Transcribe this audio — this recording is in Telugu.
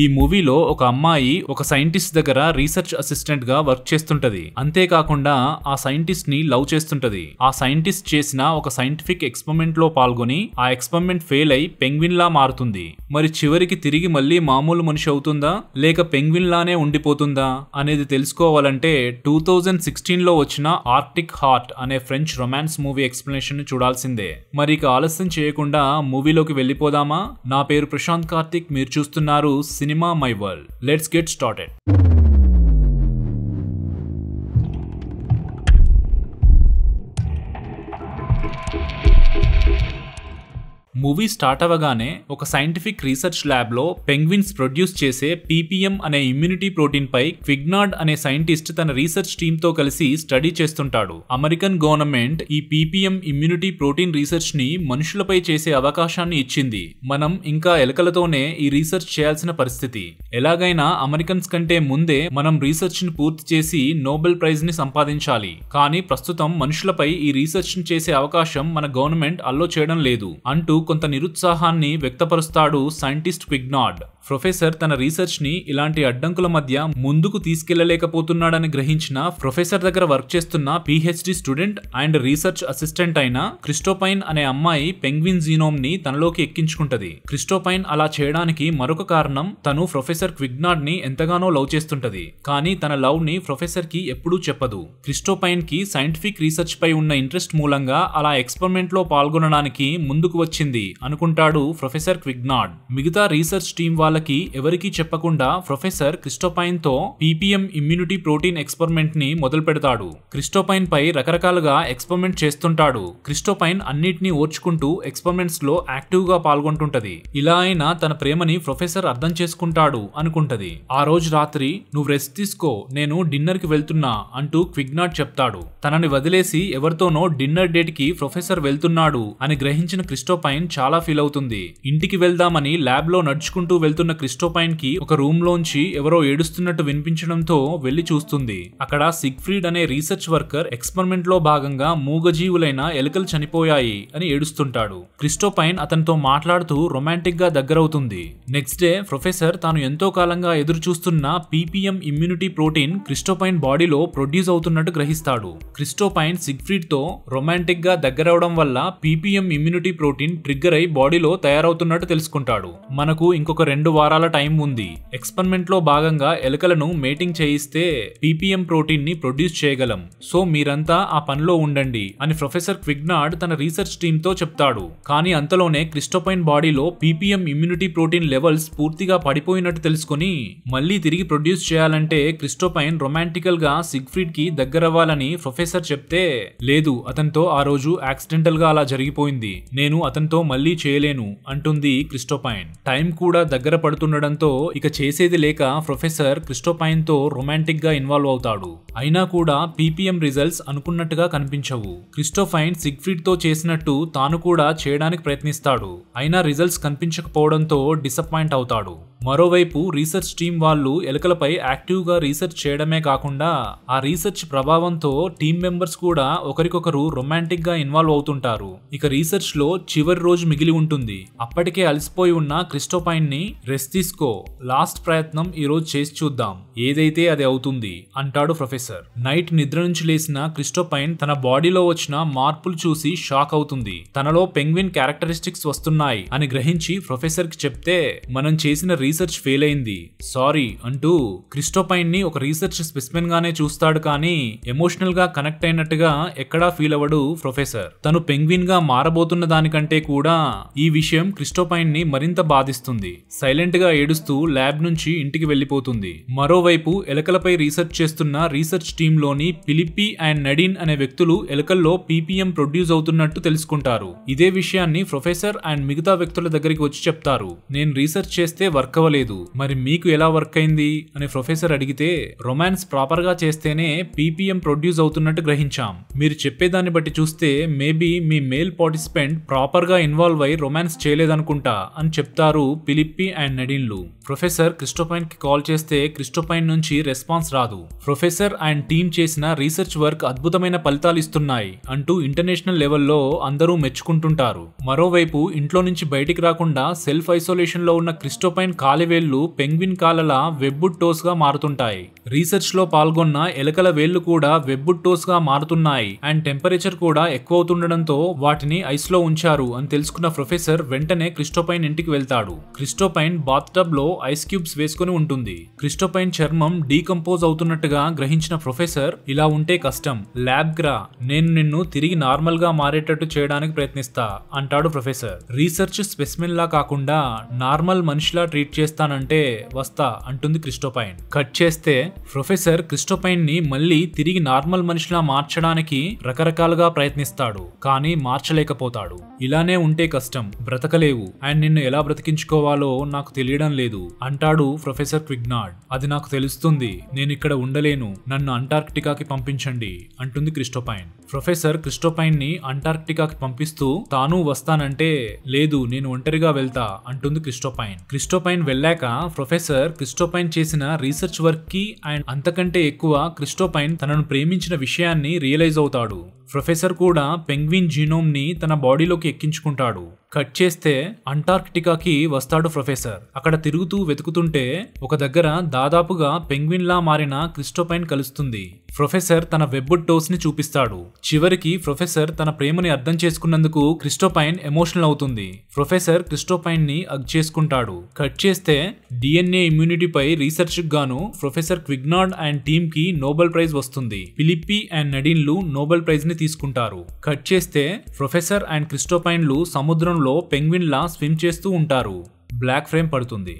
ఈ మూవీలో ఒక అమ్మాయి ఒక సైంటిస్ట్ దగ్గర రీసెర్చ్ అసిస్టెంట్ గా వర్క్ చేస్తుంటది అంతేకాకుండా ఆ సైంటిస్ట్ ని లవ్ చేస్తుంటది ఆ సైంటిస్ట్ చేసిన ఒక సైంటిఫిక్ ఎక్స్పెరిమెంట్ లో పాల్గొని ఆ ఎక్స్పెరిమెంట్ ఫెయిల్ అయి పెంగ్విన్ లా మారుతుంది మరి చివరికి తిరిగి మళ్ళీ మామూలు మనిషి అవుతుందా లేక పెంగ్విన్ లానే ఉండిపోతుందా అనేది తెలుసుకోవాలంటే టూ థౌజండ్ సిక్స్టీన్ లో వచ్చిన ఆర్టిక్ హార్ట్ అనే ఫ్రెంచ్ రొమాన్స్ మూవీ ఎక్స్ప్లెనేషన్ చూడాల్సిందే మరి ఇక ఆలస్యం చేయకుండా మూవీలోకి వెళ్ళిపోదామా నా పేరు ప్రశాంత్ కార్తిక్ మీరు చూస్తున్నారు cinema Cinema My World. Let's get started. Movie start అవ్వగానే ఒక సైంటిఫిక్ రీసెర్చ్ ల్యాబ్లో పెంగ్విన్స్ ప్రొడ్యూస్ చేసే పీపీఎం అనే ఇమ్యూనిటీ ప్రోటీన్పై క్విగ్నాడ్ అనే సైంటిస్ట్ తన రీసెర్చ్ టీంతో కలిసి స్టడీ చేస్తుంటాడు అమెరికన్ గవర్నమెంట్ ఈ పీపీఎం ఇమ్యూనిటీ ప్రోటీన్ రీసెర్చ్ని మనుషులపై చేసే అవకాశాన్ని ఇచ్చింది మనం ఇంకా ఎలకలతోనే ఈ రీసెర్చ్ చేయాల్సిన పరిస్థితి ఎలాగైనా అమెరికన్స్ కంటే ముందే మనం రీసెర్చ్ని పూర్తి చేసి నోబెల్ ప్రైజ్ని సంపాదించాలి కానీ ప్రస్తుతం మనుషులపై ఈ రీసెర్చ్ని చేసే అవకాశం మన గవర్నమెంట్ అల్లో చేయడం లేదు అంటూ కొంత నిరుత్సాహాన్ని వ్యక్తపరుస్తాడు సైంటిస్ట్ క్విగ్నాడ్ ప్రొఫెసర్ తన రీసెర్చ్ని ఇలాంటి అడ్డంకుల మధ్య ముందుకు తీసుకెళ్లలేకపోతున్నాడని గ్రహించిన ప్రొఫెసర్ దగ్గర వర్క్ చేస్తున్న PhD student and research assistant అయిన క్రిస్టోపైన్ అనే అమ్మాయి పెంగ్విన్ జీనోమ్ ని తనలోకి ఎక్కించుకుంటది క్రిస్టోపైన్ అలా చేయడానికి మరొక కారణం తను ప్రొఫెసర్ క్విగ్నాడ్ ని ఎంతగానో లవ్ చేస్తుంటది కానీ తన లవ్ ని ప్రొఫెసర్ కి ఎప్పుడూ చెప్పదు క్రిస్టోపైన్ కి సైంటిఫిక్ రీసెర్చ్ పై ఉన్న ఇంట్రెస్ట్ మూలంగా అలా ఎక్స్పెరిమెంట్ లో పాల్గొనడానికి ముందుకు వచ్చింది అనుకుంటాడు ప్రొఫెసర్ క్విగ్నాడ్ మిగతా రీసెర్చ్ టీం వాళ్ళ వాళ్ళకి ఎవరికీ చెప్పకుండా ప్రొఫెసర్ క్రిస్టోపైన్ తో పీపీఎం ఇమ్యూనిటీ ప్రోటీన్ ఎక్స్పెరిమెంట్ ని మొదలు పెడతాడు క్రిస్టోపైన్ పై రకరకాలుగా ఎక్స్పెరిమెంట్ చేస్తుంటాడు క్రిస్టోపైన్ అన్నిటినీ ఓర్చుకుంటూ ఎక్స్పెరిమెంట్స్ లో యాక్టివ్ గా పాల్గొంటుంటది ఇలా అయినా తన ప్రేమని ప్రొఫెసర్ అర్థం చేసుకుంటాడు అనుకుంటది ఆ రోజు రాత్రి నువ్వు రెస్ట్ తీసుకో నేను డిన్నర్ కి వెళ్తున్నా అంటూ క్విగ్నాట్ చెప్తాడు తనని వదిలేసి ఎవరితోనో డిన్నర్ డేట్ కి ప్రొఫెసర్ వెళ్తున్నాడు అని గ్రహించిన క్రిస్టోపైన్ చాలా ఫీల్ అవుతుంది ఇంటికి వెళ్దామని ల్యాబ్ లో నడుచుకుంటూ వెళ్తున్నాడు వెళ్తున్న క్రిస్టోపైన్ కి ఒక రూమ్ లోంచి ఎవరో ఏడుస్తున్నట్టు వినిపించడంతో వెళ్లి చూస్తుంది అక్కడ సిగ్ఫ్రీడ్ అనే రీసెర్చ్ వర్కర్ ఎక్స్పెరిమెంట్ లో భాగంగా మూగజీవులైన ఎలుకలు చనిపోయాయి అని ఏడుస్తుంటాడు క్రిస్టోపైన్ అతనితో మాట్లాడుతూ రొమాంటిక్ గా దగ్గరవుతుంది నెక్స్ట్ డే ప్రొఫెసర్ తాను ఎంతో కాలంగా ఎదురు చూస్తున్న పీపీఎం ఇమ్యూనిటీ ప్రోటీన్ క్రిస్టోపైన్ బాడీలో ప్రొడ్యూస్ అవుతున్నట్టు గ్రహిస్తాడు క్రిస్టోపైన్ సిగ్ఫ్రీడ్ తో రొమాంటిక్ గా దగ్గరవడం వల్ల పీపీఎం ఇమ్యూనిటీ ప్రోటీన్ ట్రిగ్గర్ అయి బాడీలో తయారవుతున్నట్టు తెలుసుకుంటాడు మనకు ఇంకొక రెండు రెండు వారాల టైం ఉంది ఎక్స్పెరిమెంట్లో భాగంగా ఎలుకలను మేటింగ్ చేయిస్తే పీపీఎం ప్రోటీన్ని ప్రొడ్యూస్ చేయగలం సో మీరంతా ఆ పనిలో ఉండండి అని ప్రొఫెసర్ క్విగ్నాడ్ తన రీసెర్చ్ తో చెప్తాడు కానీ అంతలోనే క్రిస్టోపైన్ బాడీలో పీపీఎం ఇమ్యూనిటీ ప్రోటీన్ లెవెల్స్ పూర్తిగా పడిపోయినట్టు తెలుసుకుని మళ్ళీ తిరిగి ప్రొడ్యూస్ చేయాలంటే క్రిస్టోపైన్ రొమాంటికల్ గా సిగ్ఫ్రీడ్ కి దగ్గరవ్వాలని ప్రొఫెసర్ చెప్తే లేదు అతనితో ఆ రోజు యాక్సిడెంటల్ గా అలా జరిగిపోయింది నేను అతనితో మళ్ళీ చేయలేను అంటుంది క్రిస్టోపైన్ టైం కూడా దగ్గర పడుతుండడంతో ఇక చేసేది లేక ప్రొఫెసర్ క్రిస్టోపైన్తో రొమాంటిక్గా ఇన్వాల్వ్ అవుతాడు అయినా కూడా పీపీఎం రిజల్ట్స్ అనుకున్నట్టుగా కనిపించవు క్రిస్టోఫైన్ సిగ్ఫ్రీడ్తో చేసినట్టు తాను కూడా చేయడానికి ప్రయత్నిస్తాడు అయినా రిజల్ట్స్ కనిపించకపోవడంతో డిసప్పాయింట్ అవుతాడు మరోవైపు రీసెర్చ్ టీం వాళ్ళు ఎలుకలపై యాక్టివ్గా రీసెర్చ్ చేయడమే కాకుండా ఆ రీసెర్చ్ ప్రభావంతో టీం మెంబర్స్ కూడా ఒకరికొకరు రొమాంటిక్ గా ఇన్వాల్వ్ అవుతుంటారు ఇక రీసెర్చ్ లో చివరి రోజు మిగిలి ఉంటుంది అప్పటికే అలసిపోయి ఉన్న క్రిస్టోపైన్ ని రెస్ట్ తీసుకో లాస్ట్ ప్రయత్నం ఈ రోజు చేసి చూద్దాం ఏదైతే అది అవుతుంది అంటాడు ప్రొఫెసర్ నైట్ నిద్ర నుంచి లేచిన క్రిస్టోపైన్ తన బాడీలో వచ్చిన మార్పులు చూసి షాక్ అవుతుంది తనలో పెంగ్విన్ క్యారెక్టరిస్టిక్స్ వస్తున్నాయి అని గ్రహించి ప్రొఫెసర్ కి చెప్తే మనం చేసిన రీసెర్చ్ ఫెయిల్ అయింది సారీ అంటూ క్రిస్టోపైన్ ని ఒక రీసెర్చ్ స్పెసిమెన్ గానే చూస్తాడు కానీ ఎమోషనల్ గా కనెక్ట్ అయినట్టుగా ఎక్కడా ఫీల్ అవ్వడు ప్రొఫెసర్ తను పెంగ్విన్ గా మారబోతున్న దానికంటే కూడా ఈ విషయం క్రిస్టోపైన్ ని మరింత బాధిస్తుంది సైలెంట్ గా ఏడుస్తూ ల్యాబ్ నుంచి ఇంటికి వెళ్లిపోతుంది మరోవైపు ఎలకలపై రీసెర్చ్ చేస్తున్న రీసెర్చ్ టీమ్ లోని పిలిప్పి అండ్ నడిన్ అనే వ్యక్తులు ఎలకల్లో పీపీఎం ప్రొడ్యూస్ అవుతున్నట్టు తెలుసుకుంటారు ఇదే విషయాన్ని ప్రొఫెసర్ అండ్ మిగతా వ్యక్తుల దగ్గరికి వచ్చి చెప్తారు నేను రీసెర్చ్ చేస్తే వర్క్ అవ్వలేదు మరి మీకు ఎలా వర్క్ అయింది అని ప్రొఫెసర్ అడిగితే రొమాన్స్ ప్రాపర్గా చేస్తేనే పీపీఎం ప్రొడ్యూస్ అవుతున్నట్టు గ్రహించాం మీరు చెప్పేదాన్ని బట్టి చూస్తే మేబీ మీ మేల్ పార్టిసిపెంట్ ప్రాపర్గా ఇన్వాల్వ్ అయి రొమాన్స్ చేయలేదనుకుంటా అని చెప్తారు పిలిప్పి అండ్ నడిన్లు ప్రొఫెసర్ క్రిస్టోపైన్ కి కాల్ చేస్తే క్రిస్టోపైన్ నుంచి రెస్పాన్స్ రాదు ప్రొఫెసర్ అండ్ టీమ్ చేసిన రీసెర్చ్ వర్క్ అద్భుతమైన ఫలితాలు ఇస్తున్నాయి అంటూ ఇంటర్నేషనల్ లెవెల్లో అందరూ మెచ్చుకుంటుంటారు మరోవైపు ఇంట్లో నుంచి బయటికి రాకుండా సెల్ఫ్ ఐసోలేషన్ లో ఉన్న క్రిస్టోపైన్ కాలివేళ్లు పెంగ్విన్ కాలల వెబ్బుడ్ టోస్గా మారుతుంటాయి రీసెర్చ్లో పాల్గొన్న ఎలకల వేళ్లు కూడా వెబ్బుట్టోస్గా మారుతున్నాయి అండ్ టెంపరేచర్ కూడా ఎక్కువ అవుతుండడంతో వాటిని ఐస్లో ఉంచారు అని తెలుసుకున్న ప్రొఫెసర్ వెంటనే క్రిస్టోపైన్ ఇంటికి వెళ్తాడు క్రిస్టోపైన్ బాత్ టబ్ లో ఐస్ క్యూబ్స్ వేసుకుని ఉంటుంది క్రిస్టోపైన్ చర్మం డీకంపోజ్ అవుతున్నట్టుగా గ్రహించిన ప్రొఫెసర్ ఇలా ఉంటే కష్టం ల్యాబ్ గ్రా నేను నిన్ను తిరిగి నార్మల్ గా మారేటట్టు చేయడానికి ప్రయత్నిస్తా అంటాడు ప్రొఫెసర్ రీసెర్చ్ స్పెసిమెన్ లా కాకుండా నార్మల్ మనిషిలా ట్రీట్ చేస్తానంటే వస్తా అంటుంది క్రిస్టోపైన్ కట్ చేస్తే ప్రొఫెసర్ క్రిస్టోపైన్ ని మళ్ళీ తిరిగి నార్మల్ మనిషిలా మార్చడానికి రకరకాలుగా ప్రయత్నిస్తాడు కానీ మార్చలేకపోతాడు ఇలానే ఉంటే కష్టం బ్రతకలేవు అండ్ నిన్ను ఎలా బ్రతికించుకోవాలో నాకు తెలియడం లేదు అంటాడు ప్రొఫెసర్ క్విగ్నాడ్ అది నాకు తెలుస్తుంది నేను ఇక్కడ ఉండలేను నన్ను అంటార్క్టికాకి పంపించండి అంటుంది క్రిస్టోపైన్ ప్రొఫెసర్ క్రిస్టోపైన్ ని అంటార్క్టికాకి పంపిస్తూ తాను వస్తానంటే లేదు నేను ఒంటరిగా వెళ్తా అంటుంది క్రిస్టోపైన్ క్రిస్టోపైన్ వెళ్ళాక ప్రొఫెసర్ క్రిస్టోపైన్ చేసిన రీసెర్చ్ వర్క్ కి అండ్ అంతకంటే ఎక్కువ క్రిస్టోపైన్ తనను ప్రేమించిన విషయాన్ని రియలైజ్ అవుతాడు ప్రొఫెసర్ కూడా పెంగ్విన్ జీనోమ్ని తన బాడీలోకి ఎక్కించుకుంటాడు కట్ చేస్తే అంటార్క్టికాకి వస్తాడు ప్రొఫెసర్ అక్కడ తిరుగుతూ వెతుకుతుంటే ఒక దగ్గర దాదాపుగా పెంగ్విన్లా మారిన క్రిస్టోపైన్ కలుస్తుంది ప్రొఫెసర్ తన వెబ్బుడ్ ని చూపిస్తాడు చివరికి ప్రొఫెసర్ తన ప్రేమని అర్థం చేసుకున్నందుకు క్రిస్టోపైన్ ఎమోషనల్ అవుతుంది ప్రొఫెసర్ క్రిస్టోపైన్ ని అగ్ చేసుకుంటాడు కట్ చేస్తే డిఎన్ఏ ఇమ్యూనిటీపై రీసెర్చ్ గాను ప్రొఫెసర్ క్విగ్నాడ్ అండ్ టీమ్ కి నోబెల్ ప్రైజ్ వస్తుంది పిలిప్పి అండ్ నడీన్లు నోబెల్ ప్రైజ్ ని తీసుకుంటారు కట్ చేస్తే ప్రొఫెసర్ అండ్ క్రిస్టోపైన్లు సముద్రంలో పెంగ్విన్లా స్విమ్ చేస్తూ ఉంటారు బ్లాక్ ఫ్రేమ్ పడుతుంది